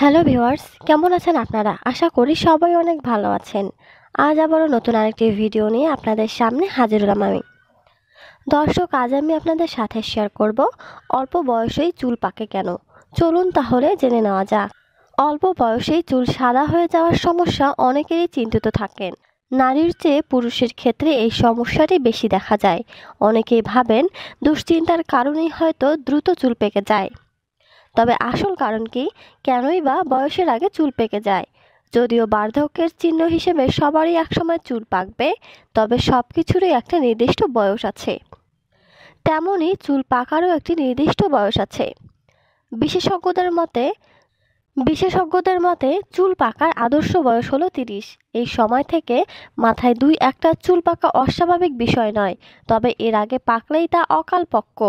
hello viewers কেমন আছেন আপনারা আশা করি সবাই অনেক ভালো আছেন আজ আবারও নতুন আরেকটি ভিডিও নিয়ে আপনাদের সামনে হাজির হলাম আমি দর্শক আজ আমি আপনাদের সাথে শেয়ার করব অল্প বয়সেই চুল পাকে কেন চলুন তাহলে জেনে নেওয়া যাক অল্প বয়সেই চুল সাদা হয়ে যাওয়ার সমস্যা অনেকেরই চিন্তিত থাকেন নারীর চেয়ে পুরুষের ক্ষেত্রে এই সমস্যাটি বেশি দেখা যায় অনেকেই ভাবেন দুশ্চিন্তার কারণেই হয়তো দ্রুত চুল পেকে যায় তবে আসল কারণ কি কেনই বা বয়সের আগে চুল পেকে যায় যদিও বার্ধক্যের চিহ্ন হিসেবে সবারই একসময় চুল পাকবে তবে সব কিছুরই একটা নির্দিষ্ট বয়স আছে তেমনই চুল পাকারও একটি নির্দিষ্ট বয়স আছে বিশেষজ্ঞদের মতে বিশেষজ্ঞদের মতে চুল পাকার আদর্শ বয়স হলো তিরিশ এই সময় থেকে মাথায় দুই একটা চুল পাকা অস্বাভাবিক বিষয় নয় তবে এর আগে পাকলেই তা অকালপক্ক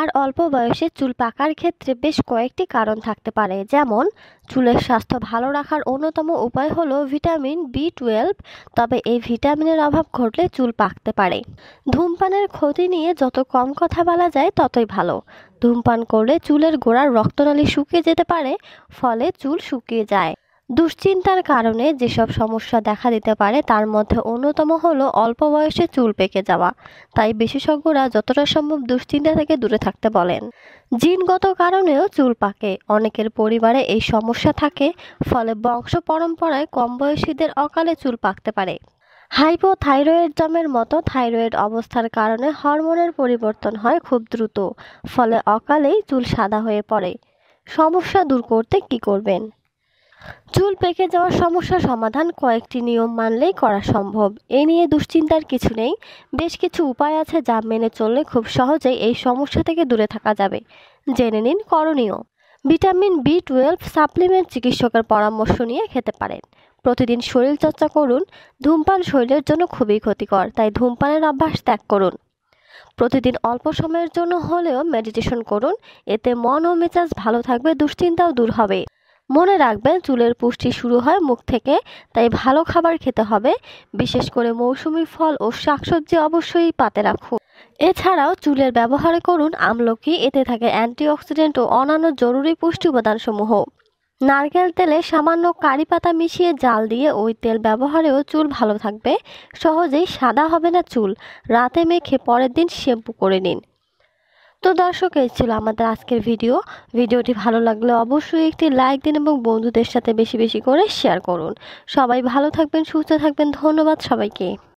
আর অল্প বয়সে চুল পাকার ক্ষেত্রে বেশ কয়েকটি কারণ থাকতে পারে যেমন চুলের স্বাস্থ্য ভালো রাখার অন্যতম উপায় হলো ভিটামিন বি টুয়েলভ তবে এই ভিটামিনের অভাব ঘটলে চুল পাকতে পারে ধূমপানের ক্ষতি নিয়ে যত কম কথা বলা যায় ততই ভালো ধূমপান করলে চুলের গোড়ার রক্তনালী শুকিয়ে যেতে পারে ফলে চুল শুকিয়ে যায় দুশ্চিন্তার কারণে যেসব সমস্যা দেখা দিতে পারে তার মধ্যে অন্যতম হলো অল্প বয়সে চুল পেকে যাওয়া তাই বিশেষজ্ঞরা যতটা সম্ভব দুশ্চিন্তা থেকে দূরে থাকতে বলেন জিনগত কারণেও চুল পাকে অনেকের পরিবারে এই সমস্যা থাকে ফলে বংশ পরম্পরায় কম বয়সীদের অকালে চুল পাকতে পারে হাইপোথাইরয়েডজমের মতো থাইরয়েড অবস্থার কারণে হরমোনের পরিবর্তন হয় খুব দ্রুত ফলে অকালেই চুল সাদা হয়ে পড়ে সমস্যা দূর করতে কি করবেন চুল পেকে যাওয়ার সমস্যা সমাধান কয়েকটি নিয়ম মানলেই করা সম্ভব এ নিয়ে দুশ্চিন্তার কিছু নেই বেশ কিছু উপায় আছে যা মেনে চললে খুব সহজেই এই সমস্যা থেকে দূরে থাকা যাবে জেনে নিন করণীয় ভিটামিন বি টুয়েলভ সাপ্লিমেন্ট চিকিৎসকের পরামর্শ নিয়ে খেতে পারেন প্রতিদিন শরীর চর্চা করুন ধূমপান শরীরের জন্য খুবই ক্ষতিকর তাই ধূমপানের অভ্যাস ত্যাগ করুন প্রতিদিন অল্প সময়ের জন্য হলেও মেডিটেশন করুন এতে মন ও মেজাজ ভালো থাকবে দুশ্চিন্তাও দূর হবে মনে রাখবেন চুলের পুষ্টি শুরু হয় মুখ থেকে তাই ভালো খাবার খেতে হবে বিশেষ করে মৌসুমি ফল ও শাকসবজি অবশ্যই পাতে রাখুন এছাড়াও চুলের ব্যবহারে করুন আমলকি এতে থাকে অ্যান্টিঅক্সিডেন্ট ও অন্যান্য জরুরি পুষ্টি উপাদানসমূহ নারকেল তেলে সামান্য কারি পাতা মিশিয়ে জাল দিয়ে ওই তেল ব্যবহারেও চুল ভালো থাকবে সহজেই সাদা হবে না চুল রাতে মেখে পরের দিন শ্যাম্পু করে নিন তো দর্শক এই ছিল আমাদের আজকের ভিডিও ভিডিওটি ভালো লাগলে অবশ্যই একটি লাইক দিন এবং বন্ধুদের সাথে বেশি বেশি করে শেয়ার করুন সবাই ভালো থাকবেন সুস্থ থাকবেন ধন্যবাদ সবাইকে